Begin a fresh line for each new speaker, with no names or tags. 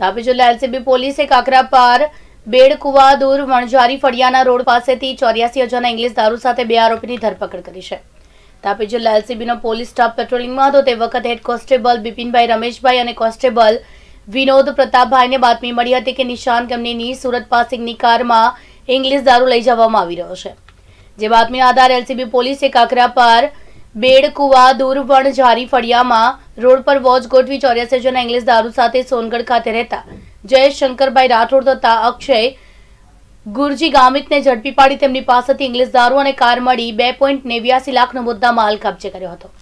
તાપી જિલ્લા એલસીબી પોલીસે કાકરાપાર બેડકુવા દૂર વણઝારી ફળિયાના રોડ પાસેથી ચોર્યાસી હજારના ઇંગ્લિશ દારૂ સાથે બે આરોપીની ધરપકડ કરી છે તાપી જિલ્લા એલસીબીનો પોલીસ સ્ટાફ પેટ્રોલિંગમાં હતો તે વખત હેડ કોન્સ્ટેબલ બિપિનભાઈ રમેશભાઈ અને કોન્સ્ટેબલ વિનોદ પ્રતાપભાઈને બાતમી મળી હતી કે નિશાન કંપનીની સુરત પાસિંગની કારમાં ઇંગ્લિશ દારૂ લઈ જવામાં આવી રહ્યો છે જે બાતમી આધારે એલસીબી પોલીસે કાકરા કાકરાપાર બેડકુવા દૂરવણ જારી ફળિયામાં રોડ પર વોચ ગોઠવી ચોર્યાસી જણા ઇંગ્લિશ દારૂ સાથે સોનગઢ ખાતે રહેતા જયેશ શંકરભાઈ રાઠોડ તથા અક્ષય ગુરજી ગામિતને ઝડપી પાડી તેમની પાસેથી ઇંગ્લિશ દારૂ અને કાર મળી બે પોઈન્ટ નેવ્યાસી લાખનો મુદ્દામાલ કબજે કર્યો હતો